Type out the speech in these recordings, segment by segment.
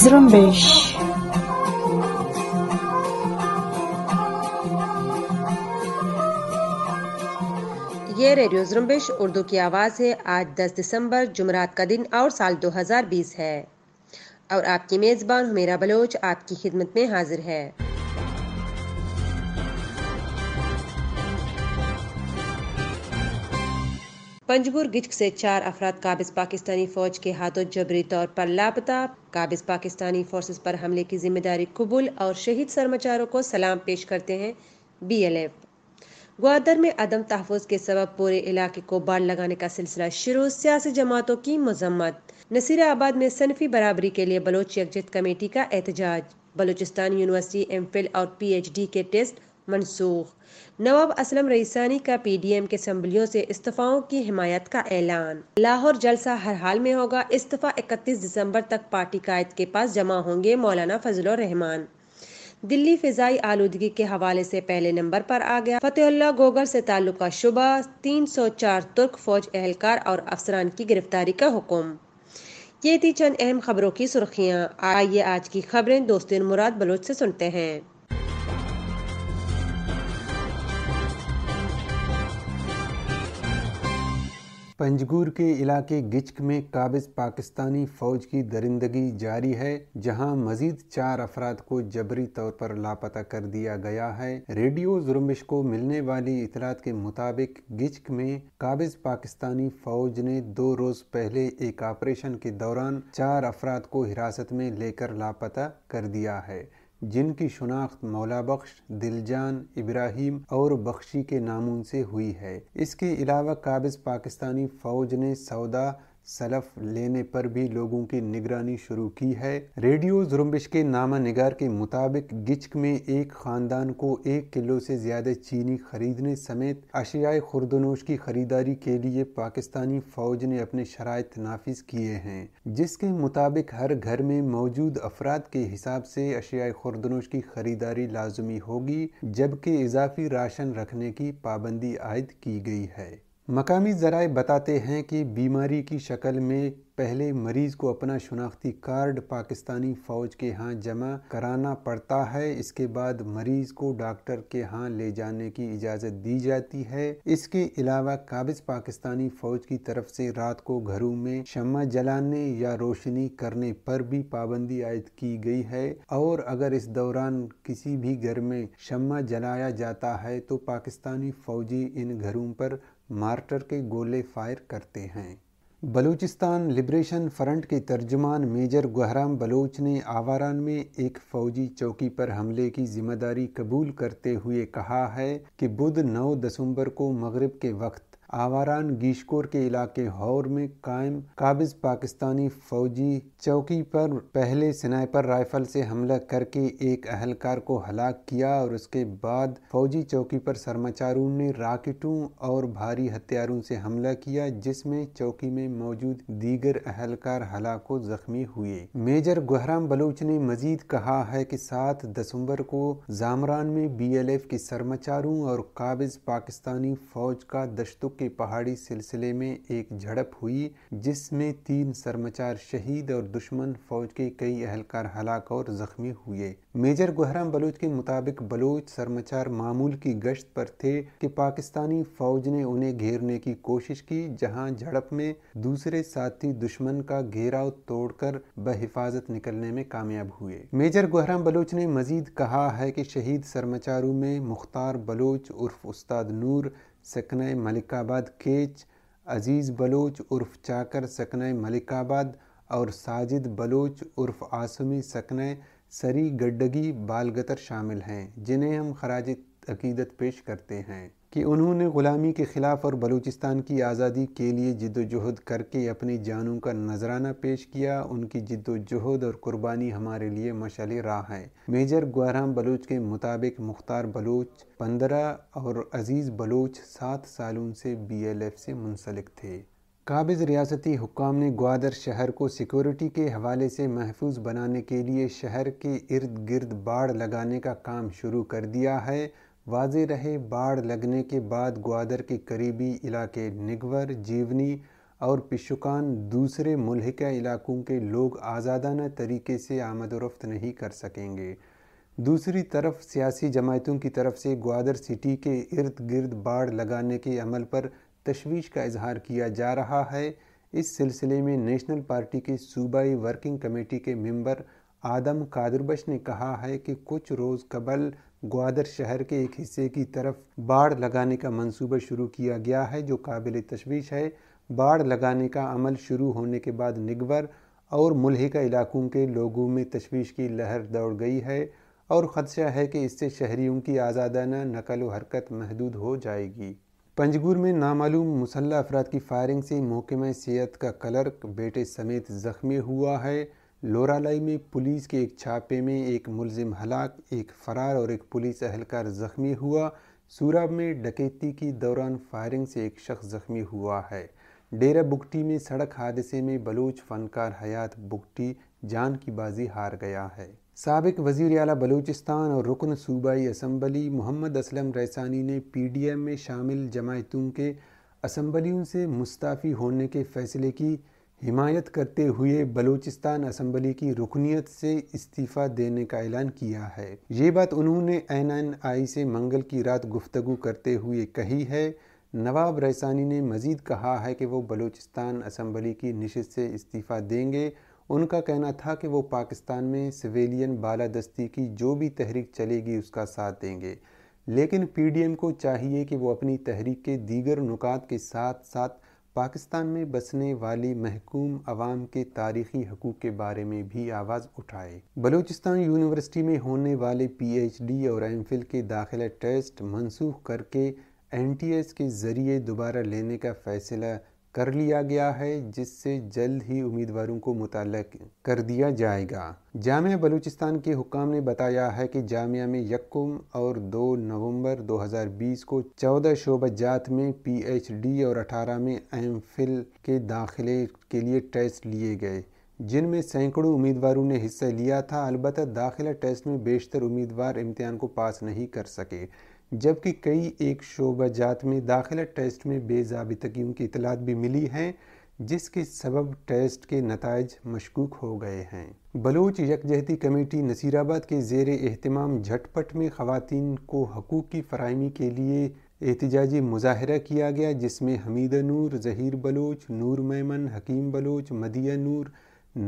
Zrumbish. ये radio जुम्बिश Urdu की आवाज़ है आज 10 दिसंबर जुमरात का दिन और साल 2020 है और आपकी मेज़बान मेरा बलोच आपकी खिदमत में हाजिर है पंजगुर गिज से चार अफराद काबिज पाकिस्तानी फौज के हाथों जबरी तौर पर लापता काबिज पाकिस्तानी फोर्सेस पर हमले की जिम्मेदारी कबूल और शहीद सरमाचारों को सलाम पेश करते हैं बी एल एफ ग्वादर में अदम तहफ़ के सबब पूरे इलाके को बाढ़ लगाने का सिलसिला शुरू सियासी जमातों की मजम्मत आबाद में सनफी बराबरी के लिए बलोच यकजत कमेटी का एहतजाज बलूचिस्तान यूनिवर्सिटी एम फिल और पी एच डी के टेस्ट मनसूख नवाब असलम रईसानी का पी डी एम के असम्बलियों से इस्तीफ़ाओं की हिमायत का ऐलान लाहौर जलसा हर हाल में होगा इस्तीफ़ा इकतीस दिसंबर तक पार्टी कायद के पास जमा होंगे मौलाना फजल रहमान दिल्ली फिजाई आलूदगी के हवाले से पहले नंबर पर आ गया फतेहल्ला गोगर से ताल्लुक शुबा तीन सौ चार तुर्क फौज एहलकार और अफसरान की गिरफ्तारी का हुक्म ये थी चंद अहम खबरों की सुर्खियाँ आइए आज की खबरें दोस्त मुराद बलोच से सुनते हैं पंजगूर के इलाके गिचक में काबिज पाकिस्तानी फौज की दरिंदगी जारी है जहां मजीद चार अफराद को जबरी तौर पर लापता कर दिया गया है रेडियो जुर्मिश को मिलने वाली इतलात के मुताबिक गिचक में काबिज पाकिस्तानी फौज ने दो रोज पहले एक ऑपरेशन के दौरान चार अफराद को हिरासत में लेकर लापता कर दिया है जिनकी शनाख्त मौला बख्श दिलजान इब्राहिम और बख्शी के नामों से हुई है इसके अलावा काबिज पाकिस्तानी फ़ौज ने सौदा सलफ लेने पर भी लोगों की निगरानी शुरू की है रेडियो जुर्मिश के नामा निगार के मुताबिक गिचक में एक खानदान को एक किलो से ज्यादा चीनी खरीदने समेत अशियाए खुरदनोश की खरीदारी के लिए पाकिस्तानी फौज ने अपने शराय नाफिज किए हैं जिसके मुताबिक हर घर में मौजूद अफराद के हिसाब से अशियाए खुरदनोश की खरीदारी लाजमी होगी जबकि इजाफी राशन रखने की पाबंदी आयद की गई है मकामी ज़राए बताते हैं कि बीमारी की शक्ल में पहले मरीज़ को अपना शनाख्ती कार्ड पाकिस्तानी फ़ौज के यहाँ जमा कराना पड़ता है इसके बाद मरीज़ को डॉक्टर के यहाँ ले जाने की इजाज़त दी जाती है इसके अलावा काबिज पाकिस्तानी फ़ौज की तरफ से रात को घरों में शमा जलाने या रोशनी करने पर भी पाबंदी आयद की गई है और अगर इस दौरान किसी भी घर में शमा जलाया जाता है तो पाकिस्तानी फ़ौजी इन घरों पर मार्टर के गोले फायर करते हैं बलूचिस्तान लिबरेशन फ्रंट के तर्जुमान मेजर गहराम बलोच ने आवारान में एक फौजी चौकी पर हमले की जिम्मेदारी कबूल करते हुए कहा है कि बुध 9 दिसंबर को मगरिब के वक्त आवारान गीशकोर के इलाके हौर में कायम काबिज पाकिस्तानी फौजी चौकी पर पहले स्नाइपर राइफल से हमला करके एक अहलकार को हलाक किया और उसके बाद फौजी चौकी पर सरमाचारों ने राकेटों और भारी हथियारों से हमला किया जिसमें चौकी में मौजूद दीगर अहलकार हलाक जख्मी हुए मेजर गुहराम बलोच ने मजीद कहा है कि सात दिसंबर को जामरान में एफ के सरमाचारों और काबिज पाकिस्तानी फौज का दश्तुक के पहाड़ी सिलसिले में एक झड़प हुई जिसमें तीन सरमचार शहीद और दुश्मन फौज के कई अहलकार हलाक और जख्मी हुए मेजर गुहराम बलोच के मुताबिक बलोच सरमचार मामूल की गश्त पर थे कि पाकिस्तानी फौज ने उन्हें घेरने की कोशिश की जहां झड़प में दूसरे साथी दुश्मन का घेराव तोड़कर बहिफाजत निकलने में कामयाब हुए मेजर गुहराम बलोच ने मजीद कहा है कि शहीद सरमचारों में मुख्तार बलोच उर्फ उस्ताद नूर सकन मलिकाबाद केच अज़ीज़ बलोच उर्फ चाकर सकन मलिकाबाद और साजिद बलोच उर्फ आसमी सकन सरी गड्डगी बालगतर शामिल हैं जिन्हें हम खराज अकीदत पेश करते हैं कि उन्होंने ग़ुलामी के ख़िलाफ़ और बलूचिस्तान की आज़ादी के लिए जद्दोजहद करके अपनी जानों का नजराना पेश किया उनकी जद्दोजहद और कुर्बानी हमारे लिए मशाल राह है मेजर ग्वाराम बलूच के मुताबिक मुख्तार बलूच पंद्रह और अज़ीज़ बलूच सात सालों से बी एल एफ से मुंसलिक थे काबिज़ रियासती हुकाम ने ग्वादर शहर को सिक्योरिटी के हवाले से महफूज बनाने के लिए शहर के इर्द गिर्द बाड़ लगाने का काम शुरू कर दिया है वाज रहे बाढ़ लगने के बाद ग्वादर के करीबी इलाके निगवर जीवनी और पिशुकान दूसरे मुलहिका इलाकों के लोग आज़ादाना तरीके से आमदोरफ्त नहीं कर सकेंगे दूसरी तरफ सियासी जमातों की तरफ से ग्वादर सिटी के इर्द गिर्द बाढ़ लगाने के अमल पर तशवीश का इजहार किया जा रहा है इस सिलसिले में नेशनल पार्टी के सूबाई वर्किंग कमेटी के मेंबर आदम कादरबश ने कहा है कि कुछ रोज़ कबल ग्वादर शहर के एक हिस्से की तरफ बाढ़ लगाने का मंसूबा शुरू किया गया है जो काबिल तशवीश है बाढ़ लगाने का अमल शुरू होने के बाद निगवर और मुलहिका इलाकों के लोगों में तशवीश की लहर दौड़ गई है और ख़दशा है कि इससे शहरीों की आज़ादाना नकल व हरकत महदूद हो जाएगी पंजगूर में नामालूम मुसल्ह अफराद की फायरिंग से में सेहत का क्लर्क बेटे समेत ज़ख्मी हुआ है लोरालाई में पुलिस के एक छापे में एक मुलजिम हलाक एक फरार और एक पुलिस अहलकार ज़ख्मी हुआ सूरा में डकैती के दौरान फायरिंग से एक शख्स ज़ख्मी हुआ है डेरा बुगटी में सड़क हादसे में बलूच फनकार हयात बुगटी जान की बाजी हार गया है सबक वजीर अला बलूचिस्तान और रुकन सूबाई असम्बली मोहम्मद असलम रैसानी ने पी डी एम में शामिल जमायतों के असम्बलियों से मुस्ताफ़ी होने के फैसले की हिमायत करते हुए बलूचिस्तान असम्बली की रुकनीत से इस्तीफ़ा देने का ऐलान किया है ये बात उन्होंने एन एन आई से मंगल की रात गुफ्तु करते हुए कही है नवाब रैसानी ने मज़ीद कहा है कि वो बलूचिस्तान असम्बली की नशत से इस्तीफ़ा देंगे उनका कहना था कि वो पाकिस्तान में सिविलियन बालादस्ती की जो भी तहरीक चलेगी उसका साथ देंगे लेकिन पी डी एम को चाहिए कि वो अपनी तहरीक के दीगर नुकात के साथ साथ पाकिस्तान में बसने वाली महकूम आवाम के तारीखी हकूक़ के बारे में भी आवाज़ उठाए बलूचिस्तान यूनिवर्सिटी में होने वाले पीएचडी और एम फिल के दाखिला टेस्ट मनसूख करके एन टी एस के ज़रिए दोबारा लेने का फ़ैसला कर लिया गया है जिससे जल्द ही उम्मीदवारों को मुतल कर दिया जाएगा जामिया बलूचिस्तान के हुकाम ने बताया है कि जामिया में यकुम और 2 नवंबर 2020 को 14 शोबा जात में पीएचडी और 18 में एम फिल के दाखिले के लिए टेस्ट लिए गए जिनमें सैकड़ों उम्मीदवारों ने हिस्सा लिया था अलबत्त दाखिला टेस्ट में बेशतर उम्मीदवार इम्तहान को पास नहीं कर सके जबकि कई एक शोबा जात में दाखिला टेस्ट में बेजाबितगियों की इतलात भी मिली हैं जिसके सबब टेस्ट के नतज मशकूक हो गए हैं बलोच यकजहती कमेटी नसीराबाद के जेर अहतमाम झटपट में ख़वान को हकूक़ की फरहमी के लिए एहतजाजी मुजाहरा किया गया जिसमें हमीदा नूर जहीर बलोच नूर मैमन हकीम बलोच मदिया नूर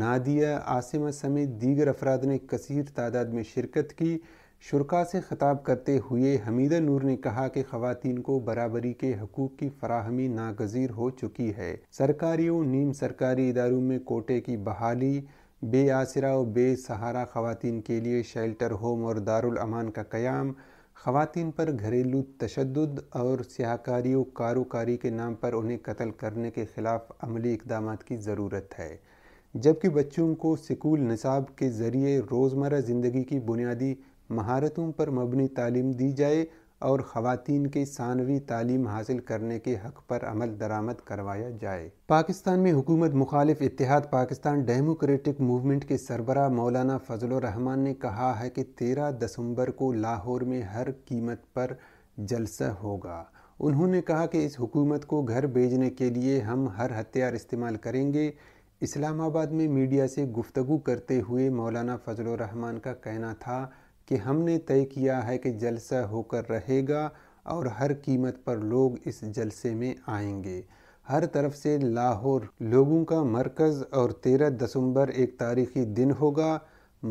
नादिया आसिमा समेत दीगर अफराद ने कसर तादाद में शिरकत की शुरा से ख़ताब करते हुए हमीदा नूर ने कहा कि खातन को बराबरी के हकूक़ की फराहमी नागजीर हो चुकी है सरकारी और नीम सरकारी इदारों में कोटे की बहाली बे आसरा और बेसहारा खातन के लिए शेल्टर होम और दारमान का क़्याम खातन पर घरेलू तशद और सयाकारी और कारोकारी के नाम पर उन्हें कत्ल करने के ख़िलाफ़ अमली इकदाम की ज़रूरत है जबकि बच्चों को स्कूल नसाब के ज़रिए रोज़मर ज़िंदगी की बुनियादी महारतों पर मबनी तालीम दी जाए और ख़वान के सानवी तालीम हासिल करने के हक़ पर अमल दरामद करवाया जाए पाकिस्तान में हुकूमत मुखालिफ इतिहाद पाकिस्तान डेमोक्रेटिक मूवमेंट के सरबरा मौलाना रहमान ने कहा है कि तेरह दिसंबर को लाहौर में हर कीमत पर जलसा होगा उन्होंने कहा कि इस हुकूमत को घर भेजने के लिए हम हर हथियार इस्तेमाल करेंगे इस्लामाबाद में मीडिया से गुफ्तु करते हुए मौलाना फजलरहमान का कहना था कि हमने तय किया है कि जलसा होकर रहेगा और हर कीमत पर लोग इस जलसे में आएंगे हर तरफ से लाहौर लोगों का मरकज़ और तेरह दिसंबर एक तारीखी दिन होगा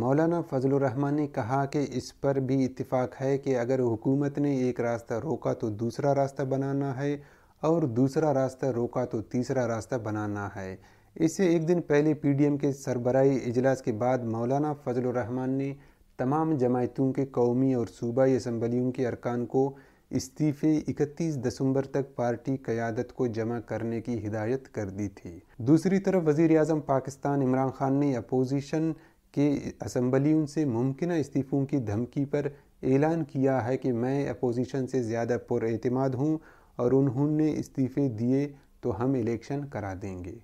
मौलाना रहमान ने कहा कि इस पर भी इतफाक़ है कि अगर हुकूमत ने एक रास्ता रोका तो दूसरा रास्ता बनाना है और दूसरा रास्ता रोका तो तीसरा रास्ता बनाना है इससे एक दिन पहले पीडीएम के सरबराही इजलास के बाद मौलाना फजल रहमान ने तमाम जमायतों के कौमी और सूबाई असम्बलियों के अरकान को इस्तीफ़े 31 दिसंबर तक पार्टी क़्यादत को जमा करने की हिदायत कर दी थी दूसरी तरफ वजीर अजम पाकिस्तान इमरान ख़ान ने अपोजिशन के असम्बलियों से मुमकिन इस्तीफ़ों की धमकी पर ऐलान किया है कि मैं अपोजिशन से ज़्यादा पुरमाद हूँ और उन्होंने इस्तीफ़े दिए तो हम इलेक्शन करा देंगे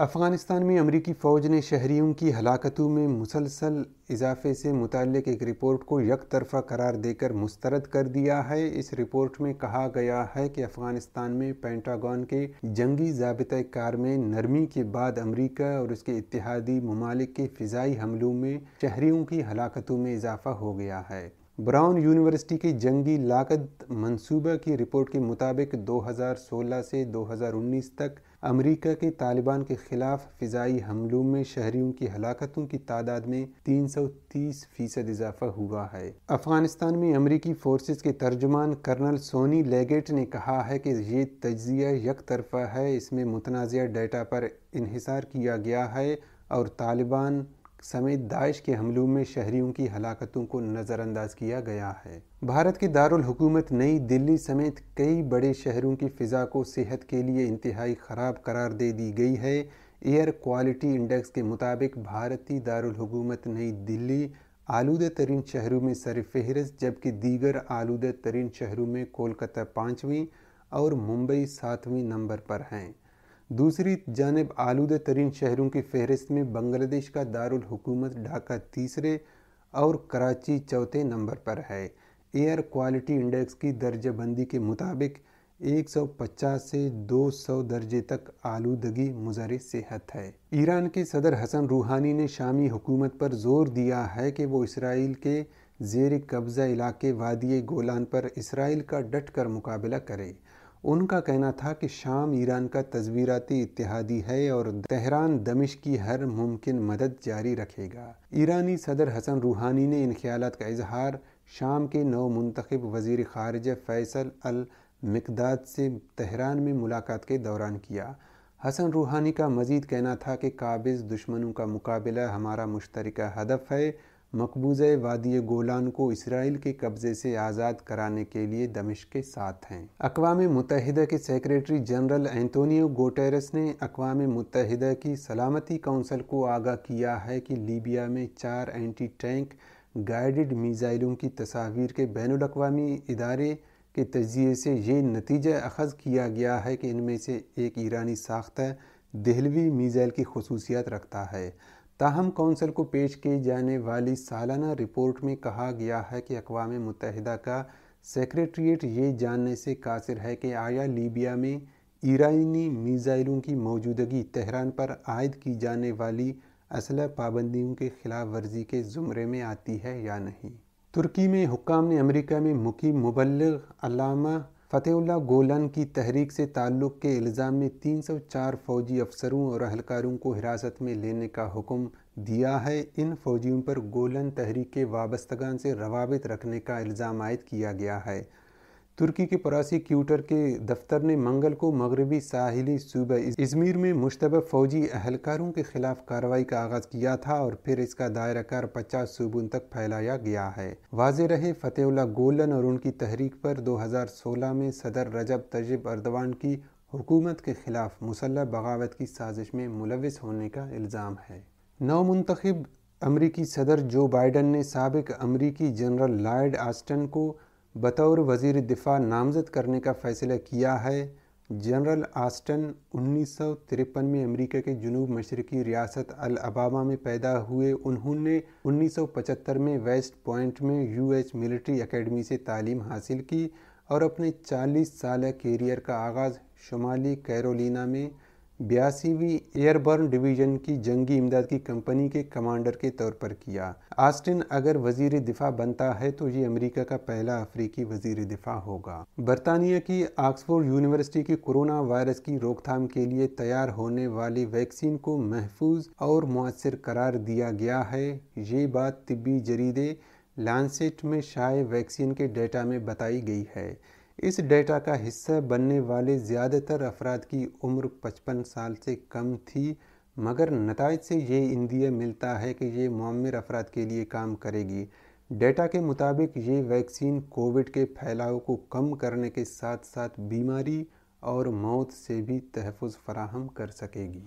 अफ़गानिस्तान में अमरीकी फ़ौज ने शहरीों की हलाकतों में मुसलसल इजाफे से मुतल एक रिपोर्ट को यक तरफा करार देकर मुस्तरद कर दिया है इस रिपोर्ट में कहा गया है कि अफ़गानिस्तान में पेंटागन के जंगी जबता कार में नरमी के बाद अमरीका और उसके इतिहादी ममालिक के फ़िज़ाई हमलों में शहरीों की हलाकतों में इजाफा हो गया है ब्राउन यूनिवर्सिटी की जंगी लागत मनसूबा की रिपोर्ट के मुताबिक 2016 से 2019 तक अमेरिका के तालिबान के खिलाफ फ़िज़ाई हमलों में शहरियों की हलाकतों की तादाद में 330 फीसद इजाफा हुआ है अफगानिस्तान में अमरीकी फोर्सेस के तर्जमान कर्नल सोनी लेगेट ने कहा है कि ये तजिया यक तरफा है इसमें मुतनाज़ डेटा पर इहिसार किया गया है और तालिबान समेत दाइश के हमलों में शहरियों की हलाकतों को नज़रअंदाज किया गया है भारत की दारुल हुकूमत नई दिल्ली समेत कई बड़े शहरों की फ़िज़ा को सेहत के लिए इंतहाई ख़राब करार दे दी गई है एयर क्वालिटी इंडेक्स के मुताबिक भारतीय दारुल हुकूमत नई दिल्ली आलूदा तरीन शहरों में सर फहरस जबकि दीगर आलूदा तरीन शहरों में कोलकाता पाँचवीं और मुंबई सातवीं नंबर पर हैं दूसरी जानब आलूद तरीन शहरों की फहरिस्त में बांग्लादेश का दारकूमत ढाका तीसरे और कराची चौथे नंबर पर है एयर क्वालिटी इंडेक्स की दर्जाबंदी के मुताबिक 150 से 200 दर्जे तक आलूदगी मुजर सेहत है ईरान के सदर हसन रूहानी ने शामी हुकूमत पर जोर दिया है कि वो इसराइल के जेर कब्ज़ा इलाके वादी गोलान पर इसराइल का डट कर मुकाबला करे उनका कहना था कि शाम ईरान का तस्वीराती इतिहादी है और तेहरान दमिश की हर मुमकिन मदद जारी रखेगा ईरानी सदर हसन रूहानी ने इन ख्याल का इजहार शाम के नव मुंतखब वजीर खारजा फैसल अल मकदाद से तेहरान में मुलाकात के दौरान किया हसन रूहानी का मजीद कहना था कि काबिज दुश्मनों का मुकाबला हमारा मुश्तरक हदफ है मकबूज वादी गोलान को इसराइल के कब्जे से आज़ाद कराने के लिए दमिश के साथ हैं अकवा मुतहद के सेक्रेटरी जनरल एंटोनियो गोटेरस ने अकवा मुतहदा की सलामती कौंसल को आगाह किया है कि लीबिया में चार एंटी टैंक गाइडेड मिज़ाइलों की तस्वीर के बैन अवी इदारे के तजिए से ये नतीजा अखज़ किया गया है कि इनमें से एक ईरानी साख्त दहलवी मिज़ाइल की खसूसियात रखता है ताहम कौंसल को पेश की जाने वाली सालाना रिपोर्ट में कहा गया है कि अकवा मुतहदा का सेक्रेटरीट ये जानने से कासिर है कि आया लीबिया में ईरानी मिज़ाइलों की मौजूदगी तेहरान पर आयद की जाने वाली असल पाबंदियों के खिलाफ वर्जी के ज़ुमरे में आती है या नहीं तुर्की में हुकाम ने अमेरिका में मुकीम मुबलग अलामा फतेहुल्ला गोलन की तहरीक से ताल्लुक़ के इल्ज़ाम में 304 फौजी अफसरों और अहलकारों को हिरासत में लेने का हुक्म दिया है इन फौजियों पर गोलन तहरीक के वाबस्तगान से रवाबित रखने का इल्ज़ाम आयद किया गया है तुर्की के प्रोसिक्यूटर क्यूटर के दफ्तर ने मंगल को मगरबी साहिली सूबे इजमीर में मुशतबा फौजी अहलकारों के खिलाफ कार्रवाई का आगाज किया था और फिर इसका दायरा कार पचास सूबों तक फैलाया गया है वाज रहे फतेहुल्ला गोलन और उनकी तहरीक पर 2016 में सदर रजब तजब अरदवान की हुकूमत के खिलाफ मुसल्ह बगावत की साजिश में मुलविस होने का इल्ज़ाम है नौ मंतखब अमरीकी सदर जो बाइडन ने सबक अमरीकी जनरल लॉयड आस्टन को बतौर वजीर दिफा नामजद करने का फ़ैसला किया है जनरल आस्टन उन्नीस में अमेरिका के जनूब मशरकी रियासत अल अबामा में पैदा हुए उन्होंने 1975 में वेस्ट पॉइंट में यूएच मिलिट्री एकेडमी से तालीम हासिल की और अपने 40 साल कैरियर का आगाज़ शुमाली कैरोलिना में बयासीवीं एयरबर्न डिवीजन की जंगी इमदाद की कंपनी के कमांडर के तौर पर किया आस्टिन अगर वजीर दिफा बनता है तो ये अमेरिका का पहला अफ्रीकी वजीर दिफा होगा बरतानिया की ऑक्सफोर्ड यूनिवर्सिटी की कोरोना वायरस की रोकथाम के लिए तैयार होने वाली वैक्सीन को महफूज और मौसर करार दिया गया है ये बात तिबी जरीदे लानसेट में शाये वैक्सीन के डेटा में बताई गई है इस डेटा का हिस्सा बनने वाले ज़्यादातर अफराद की उम्र 55 साल से कम थी मगर नतज से ये इंदिया मिलता है कि ये मामिर अफराद के लिए काम करेगी डेटा के मुताबिक ये वैक्सीन कोविड के फैलाव को कम करने के साथ साथ बीमारी और मौत से भी तहफ़ फराहम कर सकेगी